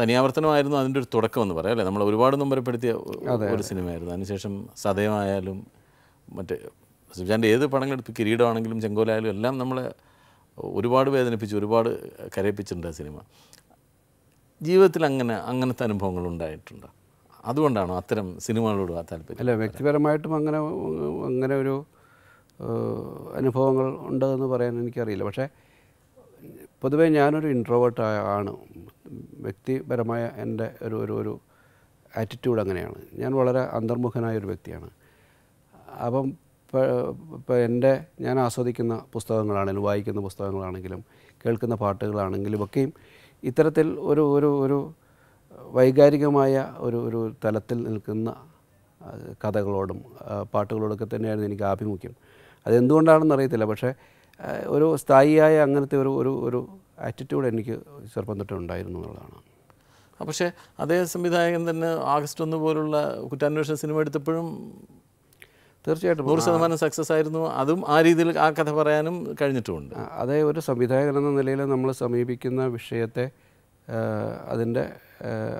തനിയാവർത്തനമായിരുന്നു അതിൻ്റെ ഒരു തുടക്കം എന്ന് പറയാം അല്ലേ നമ്മൾ ഒരുപാട് നൊമ്പരപ്പെടുത്തിയ ഒരു സിനിമയായിരുന്നു അതിനുശേഷം സതയമായാലും മറ്റേ സുജാൻ്റെ ഏത് പടങ്ങളെടുപ്പ് കിരീടമാണെങ്കിലും ചെങ്കോലായാലും എല്ലാം നമ്മളെ ഒരുപാട് വേദനിപ്പിച്ചു ഒരുപാട് കരയിപ്പിച്ചിട്ടുണ്ട് ആ സിനിമ ജീവിതത്തിൽ അങ്ങനെ അങ്ങനത്തെ അനുഭവങ്ങൾ ഉണ്ടായിട്ടുണ്ട് അതുകൊണ്ടാണോ അത്തരം സിനിമകളോട് ആ താല്പര്യം അല്ല വ്യക്തിപരമായിട്ടും അങ്ങനെ അങ്ങനെ ഒരു അനുഭവങ്ങൾ ഉണ്ടെന്ന് പറയാൻ എനിക്കറിയില്ല പക്ഷേ പൊതുവേ ഞാനൊരു ഇൻട്രോവേർട്ട് ആണ് വ്യക്തിപരമായ എൻ്റെ ഒരു ഒരു ഒരു ആറ്റിറ്റ്യൂഡ് അങ്ങനെയാണ് ഞാൻ വളരെ അന്തർമുഖനായ ഒരു വ്യക്തിയാണ് അപ്പം ഇപ്പോൾ എൻ്റെ ഞാൻ ആസ്വദിക്കുന്ന പുസ്തകങ്ങളാണെങ്കിലും വായിക്കുന്ന പുസ്തകങ്ങളാണെങ്കിലും കേൾക്കുന്ന പാട്ടുകളാണെങ്കിലും ഒക്കെയും ഇത്തരത്തിൽ ഒരു ഒരു ഒരു വൈകാരികമായ ഒരു ഒരു തലത്തിൽ നിൽക്കുന്ന കഥകളോടും പാട്ടുകളോടൊക്കെ തന്നെയായിരുന്നു എനിക്ക് ആഭിമുഖ്യം അതെന്തുകൊണ്ടാണെന്ന് അറിയത്തില്ല പക്ഷേ ഒരു സ്ഥായിയായ അങ്ങനത്തെ ഒരു ഒരു ഒരു ആറ്റിറ്റ്യൂഡ് എനിക്ക് ചെറുപ്പം തൊട്ടുണ്ടായിരുന്നു എന്നുള്ളതാണ് പക്ഷേ അതേ സംവിധായകൻ തന്നെ ആഗസ്റ്റ് ഒന്ന് പോലുള്ള കുറ്റാന്വേഷണ സിനിമ എടുത്തപ്പോഴും തീർച്ചയായിട്ടും നൂറ് ശതമാനം സക്സസ് ആയിരുന്നു അതും ആ രീതിയിൽ ആ കഥ പറയാനും കഴിഞ്ഞിട്ടുമുണ്ട് അതേ ഒരു സംവിധായകൻ എന്ന നിലയിൽ നമ്മൾ സമീപിക്കുന്ന വിഷയത്തെ അതിൻ്റെ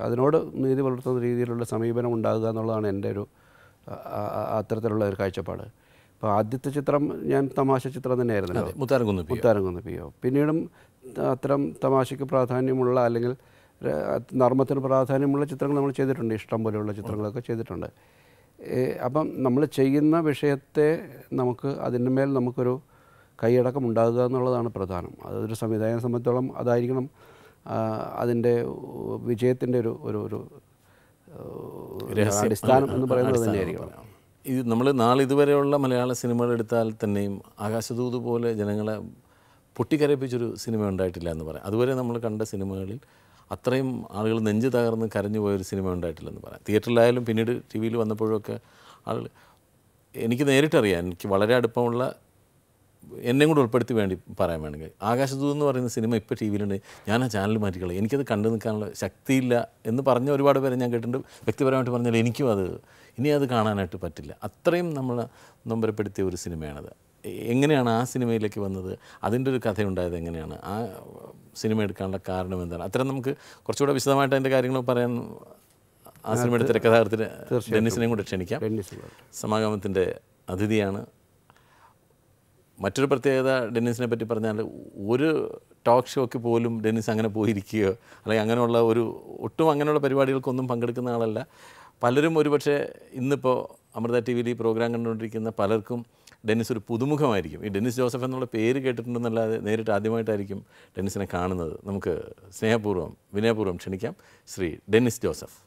അതിനോട് നീതി പുലർത്തുന്ന രീതിയിലുള്ള സമീപനം ഉണ്ടാകുക എന്നുള്ളതാണ് എൻ്റെ ഒരു അത്തരത്തിലുള്ള ഒരു കാഴ്ചപ്പാട് അപ്പോൾ ആദ്യത്തെ ചിത്രം ഞാൻ തമാശ ചിത്രം തന്നെയായിരുന്നു മുത്താരംകുന്ന് മുത്താരംകുന്ന് പി ഒ പിന്നീടും അത്തരം തമാശയ്ക്ക് പ്രാധാന്യമുള്ള അല്ലെങ്കിൽ നർമ്മത്തിന് പ്രാധാന്യമുള്ള ചിത്രങ്ങൾ നമ്മൾ ചെയ്തിട്ടുണ്ട് ഇഷ്ടം പോലെയുള്ള ചിത്രങ്ങളൊക്കെ ചെയ്തിട്ടുണ്ട് അപ്പം നമ്മൾ ചെയ്യുന്ന വിഷയത്തെ നമുക്ക് അതിൻ്റെ മേൽ നമുക്കൊരു കൈയടക്കം ഉണ്ടാകുക എന്നുള്ളതാണ് പ്രധാനം അതൊരു സംവിധായകനെ സംബന്ധിച്ചോളം അതായിരിക്കണം അതിൻ്റെ വിജയത്തിൻ്റെ ഒരു ഒരു ഒരു അടിസ്ഥാനം എന്ന് പറയുന്നത് തന്നെയായിരിക്കണം ഇത് നമ്മൾ നാളിതുവരെയുള്ള മലയാള സിനിമകൾ എടുത്താൽ തന്നെയും ആകാശദൂത് പോലെ ജനങ്ങളെ പൊട്ടിക്കരയിപ്പിച്ചൊരു സിനിമ ഉണ്ടായിട്ടില്ല എന്ന് പറയാം അതുവരെ നമ്മൾ കണ്ട സിനിമകളിൽ അത്രയും ആളുകൾ നെഞ്ച് തകർന്ന് കരഞ്ഞു പോയൊരു സിനിമ ഉണ്ടായിട്ടില്ലെന്ന് പറയാം തിയേറ്ററിലായാലും പിന്നീട് ടി വിയിൽ വന്നപ്പോഴൊക്കെ ആളുകൾ എനിക്ക് നേരിട്ടറിയാം എനിക്ക് വളരെ അടുപ്പമുള്ള എന്നെ കൂടെ ഉൾപ്പെടുത്തി വേണ്ടി പറയാൻ വേണമെങ്കിൽ ആകാശദൂത് എന്ന് പറയുന്ന സിനിമ ഇപ്പോൾ ടി വിയിലുണ്ട് ഞാൻ ആ ചാനൽ മാറ്റിക്കളെ എനിക്കത് കണ്ടു നിൽക്കാനുള്ള ശക്തിയില്ല എന്ന് പറഞ്ഞ ഒരുപാട് പേരെ ഞാൻ കേട്ടിട്ടുണ്ട് വ്യക്തിപരമായിട്ട് പറഞ്ഞാൽ എനിക്കും അത് ഇനി അത് കാണാനായിട്ട് പറ്റില്ല അത്രയും നമ്മൾ നൊമ്പരപ്പെടുത്തിയ ഒരു സിനിമയാണത് എങ്ങനെയാണ് ആ സിനിമയിലേക്ക് വന്നത് അതിൻ്റെ ഒരു ഉണ്ടായത് എങ്ങനെയാണ് ആ സിനിമ എടുക്കാനുള്ള കാരണം എന്താണ് അത്തരം നമുക്ക് കുറച്ചുകൂടെ വിശദമായിട്ട് അതിൻ്റെ കാര്യങ്ങൾ പറയാൻ ആ സിനിമയുടെ തിരക്കഥാകൃത്തിന് ഡെന്നിസിനെയും കൂടെ ക്ഷണിക്കാം സമാഗമത്തിൻ്റെ അതിഥിയാണ് മറ്റൊരു പ്രത്യേകത ഡെന്നിസിനെ പറ്റി പറഞ്ഞാൽ ഒരു ടോക്ക് ഷോയ്ക്ക് പോലും ഡെന്നിസ് അങ്ങനെ പോയിരിക്കുകയോ അല്ലെങ്കിൽ അങ്ങനെയുള്ള ഒരു ഒട്ടും അങ്ങനെയുള്ള പരിപാടികൾക്കൊന്നും പങ്കെടുക്കുന്ന ആളല്ല പലരും ഒരുപക്ഷെ ഇന്നിപ്പോൾ അമൃത ടി വിയിൽ ഈ പ്രോഗ്രാം കണ്ടുകൊണ്ടിരിക്കുന്ന പലർക്കും ഡെന്നിസ് ഒരു പുതുമുഖമായിരിക്കും ഈ ഡെന്നിസ് ജോസഫ് എന്നുള്ള പേര് കേട്ടിട്ടുണ്ടെന്നല്ലാതെ നേരിട്ട് ആദ്യമായിട്ടായിരിക്കും ഡെന്നിസിനെ കാണുന്നത് നമുക്ക് സ്നേഹപൂർവ്വം വിനയപൂർവ്വം ക്ഷണിക്കാം ശ്രീ ഡെന്നിസ് ജോസഫ്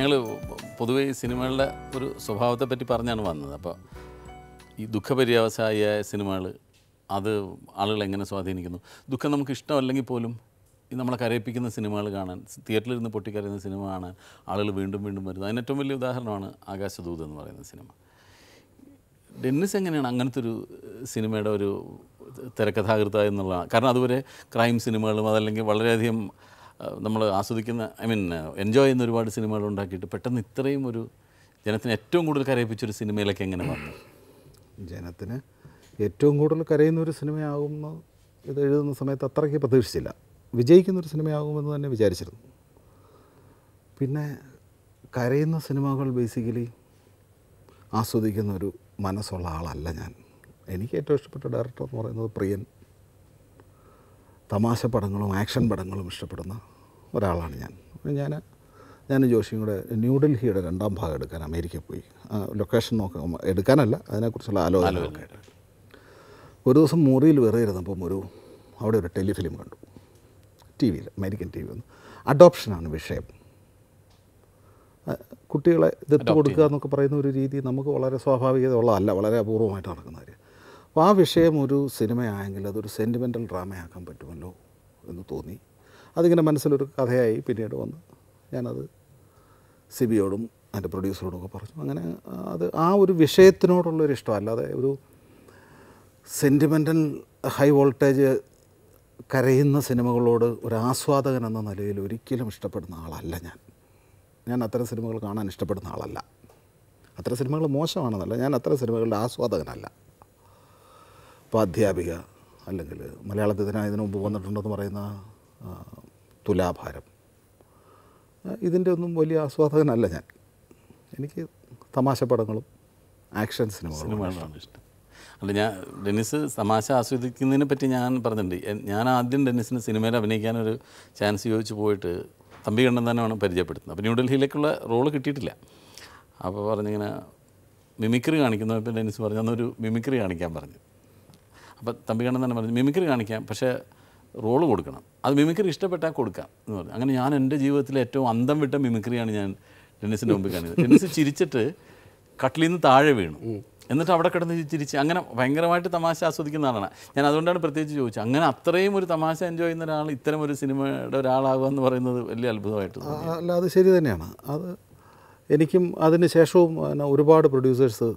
ഞങ്ങൾ പൊതുവേ ഈ സിനിമകളുടെ ഒരു സ്വഭാവത്തെ പറ്റി പറഞ്ഞാണ് വന്നത് അപ്പോൾ ഈ ദുഃഖപര്യാവസായ സിനിമകൾ അത് ആളുകൾ എങ്ങനെ സ്വാധീനിക്കുന്നു ദുഃഖം നമുക്ക് ഇഷ്ടമല്ലെങ്കിൽ പോലും ഈ നമ്മളെ കരയിപ്പിക്കുന്ന സിനിമകൾ കാണാൻ തിയേറ്ററിൽ ഇരുന്ന് പൊട്ടിക്കരയുന്ന സിനിമ കാണാൻ ആളുകൾ വീണ്ടും വീണ്ടും വരുന്നത് അതിന് ഏറ്റവും വലിയ ഉദാഹരണമാണ് ആകാശദൂത് എന്ന് പറയുന്ന സിനിമ ഡെന്നിസ് എങ്ങനെയാണ് അങ്ങനത്തെ ഒരു സിനിമയുടെ ഒരു തിരക്കഥാകൃത എന്നുള്ള കാരണം അതുവരെ ക്രൈം സിനിമകളും അതല്ലെങ്കിൽ വളരെയധികം നമ്മൾ ആസ്വദിക്കുന്ന ഐ മീൻ എൻജോയ് ചെയ്യുന്ന ഒരുപാട് സിനിമകൾ ഉണ്ടാക്കിയിട്ട് പെട്ടെന്ന് ഇത്രയും ഒരു ജനത്തിന് ഏറ്റവും കൂടുതൽ കരയിപ്പിച്ചൊരു സിനിമയിലൊക്കെ എങ്ങനെ വന്നു ജനത്തിന് ഏറ്റവും കൂടുതൽ കരയുന്നൊരു ഒരു സിനിമയാകുമെന്ന് ഇത് എഴുതുന്ന സമയത്ത് അത്രയ്ക്ക് പ്രതീക്ഷിച്ചില്ല വിജയിക്കുന്നൊരു സിനിമയാകുമെന്ന് തന്നെ വിചാരിച്ചിരുന്നു പിന്നെ കരയുന്ന സിനിമകൾ ബേസിക്കലി ആസ്വദിക്കുന്ന ഒരു മനസ്സുള്ള ആളല്ല ഞാൻ എനിക്ക് ഏറ്റവും ഇഷ്ടപ്പെട്ട ഡയറക്ടർ എന്ന് പറയുന്നത് പ്രിയൻ തമാശ പടങ്ങളും ആക്ഷൻ പടങ്ങളും ഇഷ്ടപ്പെടുന്ന ഒരാളാണ് ഞാൻ ഞാൻ ഞാൻ ജോഷിയും കൂടെ ന്യൂഡൽഹിയുടെ രണ്ടാം ഭാഗം എടുക്കാൻ അമേരിക്കയിൽ പോയി ലൊക്കേഷൻ നോക്കാൻ എടുക്കാനല്ല അതിനെക്കുറിച്ചുള്ള ആലോചന ഒരു ദിവസം മുറിയിൽ വെറുതെ ഇരുന്നപ്പം ഒരു അവിടെ ഒരു ടെലിഫിലിം കണ്ടു ടി വിയിൽ അമേരിക്കൻ ടി വി ഒന്ന് അഡോപ്ഷനാണ് വിഷയം കുട്ടികളെ ദത്തു കൊടുക്കുക എന്നൊക്കെ പറയുന്ന ഒരു രീതി നമുക്ക് വളരെ സ്വാഭാവികത ഉള്ളതല്ല വളരെ അപൂർവമായിട്ട് നടക്കുന്ന കാര്യം അപ്പോൾ ആ വിഷയം ഒരു സിനിമയായെങ്കിൽ അതൊരു സെൻറ്റിമെൻ്റൽ ഡ്രാമയാക്കാൻ പറ്റുമല്ലോ എന്ന് തോന്നി അതിങ്ങനെ മനസ്സിലൊരു കഥയായി പിന്നീട് വന്ന് ഞാനത് സി ബിയോടും അതിൻ്റെ പ്രൊഡ്യൂസറോടൊക്കെ പറഞ്ഞു അങ്ങനെ അത് ആ ഒരു വിഷയത്തിനോടുള്ളൊരു ഇഷ്ടം അല്ലാതെ ഒരു സെൻറ്റിമെൻ്റൽ ഹൈ വോൾട്ടേജ് കരയുന്ന സിനിമകളോട് ഒരു ആസ്വാദകൻ എന്ന നിലയിൽ ഒരിക്കലും ഇഷ്ടപ്പെടുന്ന ആളല്ല ഞാൻ ഞാൻ അത്തരം സിനിമകൾ കാണാൻ ഇഷ്ടപ്പെടുന്ന ആളല്ല അത്തരം സിനിമകൾ മോശമാണെന്നല്ല ഞാൻ അത്തരം സിനിമകളുടെ ആസ്വാദകനല്ല ഇപ്പോൾ അധ്യാപിക അല്ലെങ്കിൽ മലയാളത്തിൽ ഇതിനായതിനു മുമ്പ് വന്നിട്ടുണ്ടെന്ന് പറയുന്ന തുലാഭാരം ഇതിൻ്റെ ഒന്നും വലിയ ആസ്വാദകനല്ല ഞാൻ എനിക്ക് തമാശ പടങ്ങളും ആക്ഷൻ സിനിമകളും ഇഷ്ടം അല്ല ഞാൻ ഡെന്നിസ് തമാശ ആസ്വദിക്കുന്നതിനെ പറ്റി ഞാൻ പറഞ്ഞിട്ടുണ്ട് ഞാൻ ആദ്യം ഡെന്നിസിന് സിനിമയിൽ അഭിനയിക്കാനൊരു ചാൻസ് ചോദിച്ചു പോയിട്ട് തമ്പി കണ്ണൻ തന്നെയാണ് പരിചയപ്പെടുത്തുന്നത് അപ്പോൾ ന്യൂഡൽഹിയിലേക്കുള്ള റോള് കിട്ടിയിട്ടില്ല അപ്പോൾ പറഞ്ഞിങ്ങനെ മിമിക്രി കാണിക്കുന്നപ്പോൾ ഡെന്നിസ് പറഞ്ഞു അന്നൊരു മിമിക്രി കാണിക്കാൻ പറഞ്ഞു അപ്പോൾ തമ്പി കണ്ണൻ തന്നെ പറഞ്ഞു മിമിക്രി കാണിക്കാം പക്ഷേ റോള് കൊടുക്കണം അത് മിമിക്രി ഇഷ്ടപ്പെട്ടാൽ കൊടുക്കാം എന്ന് പറഞ്ഞു അങ്ങനെ ഞാൻ എൻ്റെ ജീവിതത്തിൽ ഏറ്റവും അന്തം വിട്ട മിമിക്രിയാണ് ഞാൻ ടെന്നീസിൻ്റെ മുമ്പിൽ കാണിയത് ടെന്നീസ് ചിരിച്ചിട്ട് കട്ടിലിൽ നിന്ന് താഴെ വീണു എന്നിട്ട് അവിടെ കിടന്ന് ചിരിച്ച് അങ്ങനെ ഭയങ്കരമായിട്ട് തമാശ ആസ്വദിക്കുന്ന ആളാണ് ഞാൻ അതുകൊണ്ടാണ് പ്രത്യേകിച്ച് ചോദിച്ചത് അങ്ങനെ അത്രയും ഒരു തമാശ എൻജോയ് ചെയ്യുന്ന ഒരാൾ ഇത്തരം ഒരു സിനിമയുടെ ഒരാളാകുക എന്ന് പറയുന്നത് വലിയ അത്ഭുതമായിട്ട് അല്ല അത് ശരി തന്നെയാണ് അത് എനിക്കും അതിന് ശേഷവും ഒരുപാട് പ്രൊഡ്യൂസേഴ്സ്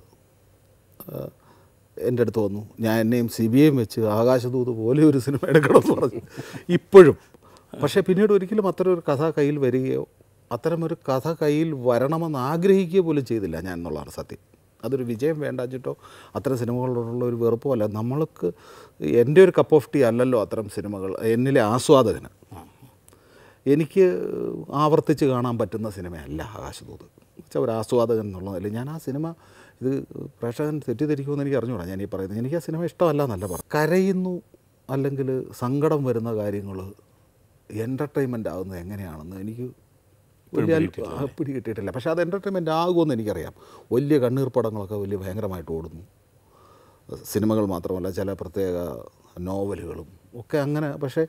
എൻ്റെ അടുത്ത് വന്നു ഞാൻ എന്നെയും സി ബി ഐയും വെച്ച് ആകാശദൂത് പോലെ ഒരു സിനിമ എടുക്കണമെന്ന് പറഞ്ഞു ഇപ്പോഴും പക്ഷേ പിന്നീട് ഒരിക്കലും അത്തരം ഒരു കഥ കയ്യിൽ വരികയോ അത്തരമൊരു കഥ കയ്യിൽ വരണമെന്ന് ആഗ്രഹിക്കുക പോലും ചെയ്തില്ല ഞാൻ എന്നുള്ളതാണ് സത്യം അതൊരു വിജയം വേണ്ടാച്ചിട്ടോ അത്തരം സിനിമകളോടുള്ള ഒരു വെറുപ്പോ അല്ല നമ്മൾക്ക് എൻ്റെ ഒരു കപ്പ് ഓഫ് ടീ അല്ലല്ലോ അത്തരം സിനിമകൾ എന്നിലെ ആസ്വാദകന് എനിക്ക് ആവർത്തിച്ച് കാണാൻ പറ്റുന്ന സിനിമയല്ല ആകാശദൂത് വെച്ചാൽ ഒരു ആസ്വാദകൻ ഞാൻ ആ സിനിമ ഇത് പ്രേക്ഷകൻ തെറ്റിദ്ധരിക്കുമെന്ന് എനിക്ക് അറിഞ്ഞുകൂടാ ഞാൻ ഈ പറയുന്നത് എനിക്ക് ആ സിനിമ ഇഷ്ടമല്ല എന്നല്ല പറഞ്ഞു കരയുന്നു അല്ലെങ്കിൽ സങ്കടം വരുന്ന കാര്യങ്ങൾ എൻ്റർടൈൻമെൻ്റ് ആകുന്നത് എങ്ങനെയാണെന്ന് എനിക്ക് പിടി കിട്ടിയിട്ടില്ല പക്ഷേ അത് എൻ്റർടൈൻമെൻ്റ് ആകുമെന്ന് എനിക്കറിയാം വലിയ കണ്ണീർ പടങ്ങളൊക്കെ വലിയ ഭയങ്കരമായിട്ട് ഓടുന്നു സിനിമകൾ മാത്രമല്ല ചില പ്രത്യേക നോവലുകളും ഒക്കെ അങ്ങനെ പക്ഷേ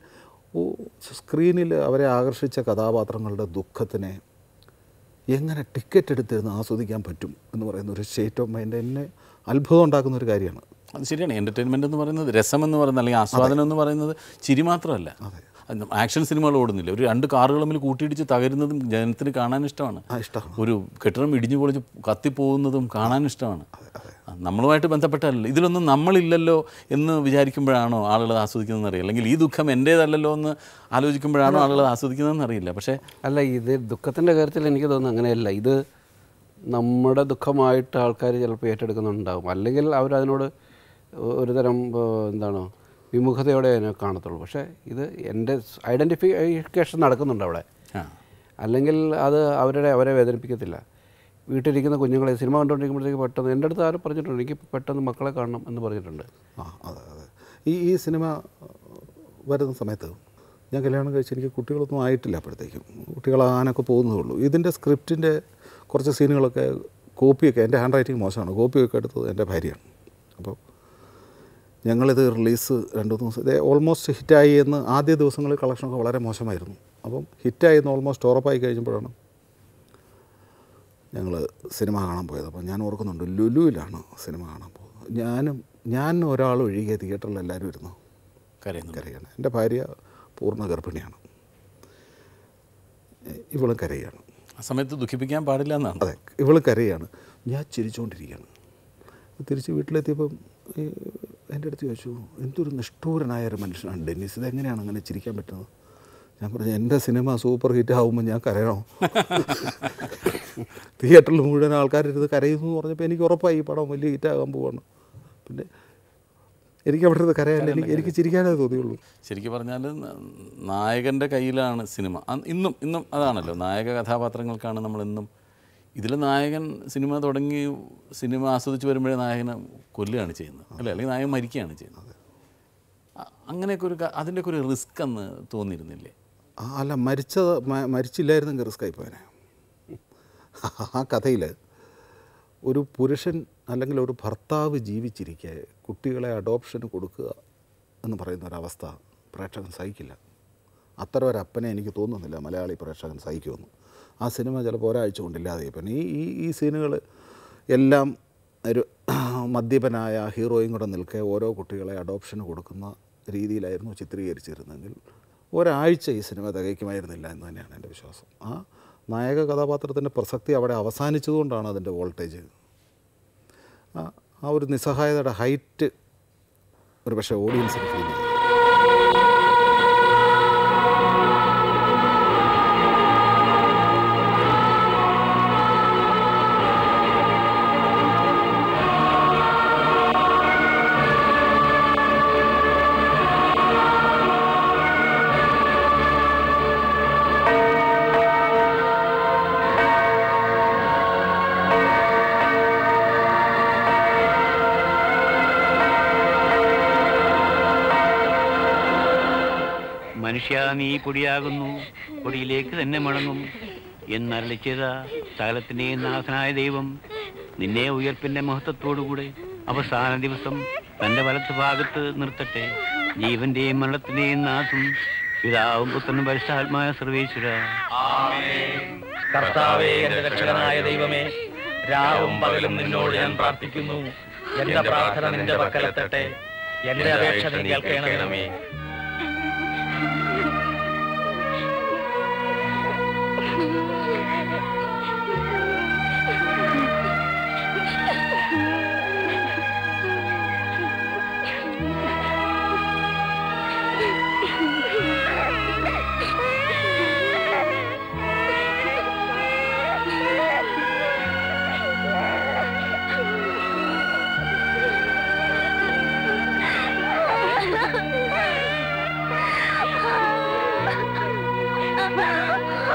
സ്ക്രീനിൽ അവരെ ആകർഷിച്ച കഥാപാത്രങ്ങളുടെ ദുഃഖത്തിനെ എങ്ങനെ ടിക്കറ്റ് എടുത്തിരുന്ന് ആസ്വദിക്കാൻ പറ്റും എന്ന് പറയുന്ന ഒരു സ്റ്റേറ്റ് ഓഫ് മൈൻഡ് എന്നെ അത്ഭുതം ഉണ്ടാക്കുന്ന ഒരു കാര്യമാണ് അത് ശരിയാണ് എൻ്റർടൈൻമെൻ്റ് എന്ന് പറയുന്നത് രസം എന്ന് പറയുന്നത് അല്ലെങ്കിൽ ആസ്വാദനം എന്ന് പറയുന്നത് ചിരി മാത്രമല്ല ആക്ഷൻ സിനിമകൾ ഓടുന്നില്ല ഒരു രണ്ട് കാറുകൾ തമ്മിൽ കൂട്ടിയിടിച്ച് തകരുന്നതും ജനത്തിന് കാണാൻ ഇഷ്ടമാണ് ഒരു കെട്ടിടം ഇടിഞ്ഞു പൊളിച്ച് കത്തിപ്പോകുന്നതും കാണാൻ ഇഷ്ടമാണ് നമ്മളുമായിട്ട് ബന്ധപ്പെട്ടല്ലോ ഇതിലൊന്നും നമ്മളില്ലല്ലോ എന്ന് വിചാരിക്കുമ്പോഴാണോ ആളുകൾ ആസ്വദിക്കുന്നതെന്ന് അറിയില്ല അല്ലെങ്കിൽ ഈ ദുഃഖം എൻ്റേതല്ലല്ലോ എന്ന് ആലോചിക്കുമ്പോഴാണോ ആളുകൾ ആസ്വദിക്കുന്നതെന്ന് അറിയില്ല പക്ഷേ അല്ല ഇത് ദുഃഖത്തിൻ്റെ കാര്യത്തിൽ എനിക്ക് തോന്നുന്നു അങ്ങനെയല്ല ഇത് നമ്മുടെ ദുഃഖമായിട്ട് ആൾക്കാർ ചിലപ്പോൾ ഏറ്റെടുക്കുന്നുണ്ടാകും അല്ലെങ്കിൽ അവരതിനോട് ഒരുതരം എന്താണ് വിമുഖതയോടെ അതിനെ കാണത്തുള്ളൂ പക്ഷേ ഇത് എൻ്റെ ഐഡൻറ്റിഫിക്കേഷൻ നടക്കുന്നുണ്ട് അവിടെ അല്ലെങ്കിൽ അത് അവരുടെ അവരെ വേദനിപ്പിക്കത്തില്ല വീട്ടിലിരിക്കുന്ന കുഞ്ഞുങ്ങളെ സിനിമ കണ്ടുകൊണ്ടിരിക്കുമ്പോഴത്തേക്ക് പെട്ടെന്ന് എൻ്റെ അടുത്ത് ആരും പറഞ്ഞിട്ടുണ്ട് എനിക്ക് പെട്ടെന്ന് മക്കളെ കാണണം എന്ന് പറഞ്ഞിട്ടുണ്ട് ആ അതെ അതെ ഈ ഈ സിനിമ വരുന്ന സമയത്ത് ഞാൻ കല്യാണം കഴിച്ച് എനിക്ക് കുട്ടികളൊന്നും ആയിട്ടില്ല അപ്പോഴത്തേക്കും ആനൊക്കെ പോകുന്നതേ ഉള്ളൂ ഇതിൻ്റെ സ്ക്രിപ്റ്റിൻ്റെ കുറച്ച് സീനുകളൊക്കെ കോപ്പിയൊക്കെ എൻ്റെ ഹാൻഡ് റൈറ്റിംഗ് മോശമാണ് കോപ്പിയൊക്കെ എടുത്തത് എൻ്റെ ഭാര്യയാണ് അപ്പോൾ ഞങ്ങളിത് റിലീസ് രണ്ട് മൂന്ന് ദിവസം ഇത് ഓൾമോസ്റ്റ് ഹിറ്റായി എന്ന് ആദ്യ ദിവസങ്ങളിൽ കളക്ഷനൊക്കെ വളരെ മോശമായിരുന്നു അപ്പം ഹിറ്റായി എന്ന് ഓൾമോസ്റ്റ് ഉറപ്പായി കഴിഞ്ഞപ്പോഴാണ് ഞങ്ങൾ സിനിമ കാണാൻ പോയത് അപ്പോൾ ഞാൻ ഓർക്കുന്നുണ്ട് ലുലുവിലാണ് സിനിമ കാണാൻ പോകുന്നത് ഞാനും ഞാൻ ഒരാൾ ഒഴികെ തിയേറ്ററിൽ എല്ലാവരും ഇരുന്നു കരയാണ് എൻ്റെ ഭാര്യ പൂർണ്ണ ഗർഭിണിയാണ് ഇവളും കരയാണ് ആ സമയത്ത് ദുഃഖിപ്പിക്കാൻ പാടില്ല എന്നാണ് അതെ ഇവൾ കരയാണ് ഞാൻ ചിരിച്ചുകൊണ്ടിരിക്കുകയാണ് തിരിച്ച് വീട്ടിലെത്തിയപ്പം എൻ്റെ അടുത്ത് ചോദിച്ചു എന്തൊരു നിഷ്ഠൂരനായ ഒരു മനുഷ്യനാണ് ഡെന്നിസ് ഇതെങ്ങനെയാണ് അങ്ങനെ ചിരിക്കാൻ പറ്റുന്നത് ഞാൻ പറഞ്ഞു എൻ്റെ സിനിമ സൂപ്പർ ഹിറ്റ് ആകുമ്പോൾ ഞാൻ കരയണോ തിയേറ്ററിൽ മുഴുവൻ ആൾക്കാരിരുന്ന് കരയുന്നു എന്ന് പറഞ്ഞപ്പോൾ എനിക്ക് ഉറപ്പായി ഈ പടം വലിയ ഹിറ്റ് ആകാൻ പോവാണ് പിന്നെ എനിക്ക് അവിടെ നിന്ന് കരയാനില്ല എനിക്ക് എനിക്ക് ചിരിക്കാനേ തോന്നിയുള്ളൂ ശരിക്കും പറഞ്ഞാൽ നായകൻ്റെ കയ്യിലാണ് സിനിമ ഇന്നും ഇന്നും അതാണല്ലോ നായക കഥാപാത്രങ്ങൾക്കാണ് നമ്മൾ ഇന്നും ഇതിൽ നായകൻ സിനിമ തുടങ്ങി സിനിമ ആസ്വദിച്ച് വരുമ്പോഴേ നായകനെ കൊല്ലുകയാണ് ചെയ്യുന്നത് അല്ലേ അല്ലെങ്കിൽ നായകൻ മരിക്കുകയാണ് ചെയ്യുന്നത് അങ്ങനെയൊക്കെ ഒരു അതിൻ്റെയൊക്കെ ഒരു റിസ്ക് എന്ന് തോന്നിയിരുന്നില്ലേ അല്ല മരിച്ചത് മരിച്ചില്ലായിരുന്നെങ്കിൽ റിസ്ക് ആയിപ്പോയനെ ആ കഥയിൽ ഒരു പുരുഷൻ അല്ലെങ്കിൽ ഒരു ഭർത്താവ് ജീവിച്ചിരിക്കെ കുട്ടികളെ അഡോപ്ഷന് കൊടുക്കുക എന്ന് പറയുന്ന ഒരവസ്ഥ പ്രേക്ഷകൻ സഹിക്കില്ല അത്തരം ഒരപ്പനെ എനിക്ക് തോന്നുന്നില്ല മലയാളി പ്രേക്ഷകൻ സഹിക്കുമെന്ന് ആ സിനിമ ചിലപ്പോൾ ഒരാഴ്ച കൊണ്ടില്ലാതെ പിന്നെ ഈ ഈ ഈ സീനുകൾ എല്ലാം ഒരു മദ്യപനായ ഹീറോയും കൂടെ നിൽക്കെ ഓരോ കുട്ടികളെ അഡോപ്ഷന് കൊടുക്കുന്ന രീതിയിലായിരുന്നു ചിത്രീകരിച്ചിരുന്നെങ്കിൽ ഒരാഴ്ച ഈ സിനിമ തികയ്ക്കുമായിരുന്നില്ല എന്ന് തന്നെയാണ് എൻ്റെ വിശ്വാസം ആ നായക കഥാപാത്രത്തിൻ്റെ പ്രസക്തി അവിടെ അവസാനിച്ചതുകൊണ്ടാണ് അതിൻ്റെ വോൾട്ടേജ് ആ ഒരു നിസ്സഹായതയുടെ ഹൈറ്റ് ഒരു പക്ഷേ ഓഡിയൻസിന് ഫീൽ ചെയ്യും മനുഷ്യ നീ പൊടിയാകുന്നു പൊടിയിലേക്ക് തന്നെ മടങ്ങും എന്നരളി ചെയ്ത സകലത്തിൻ്റെ നാഥനായ ദൈവം നിന്നെ ഉയർപ്പിന്റെ മഹത്വത്തോടുകൂടെ അവസാന ദിവസം തന്റെ വലത്ത് ഭാഗത്ത് നിർത്തട്ടെ ജീവന്റെയും മരണത്തിന്റെയും നാഥും പിതാവും പുത്രനും പരിശാത്മായ സർവേശ്വര കർത്താവേ എന്റെ ദൈവമേ രാവും പകലും നിന്നോട് ഞാൻ പ്രാർത്ഥിക്കുന്നു എന്റെ പ്രാർത്ഥന നിന്റെ പക്കലെത്തട്ടെ എന്റെ അപേക്ഷ നീ കേൾക്കണമേ 妈。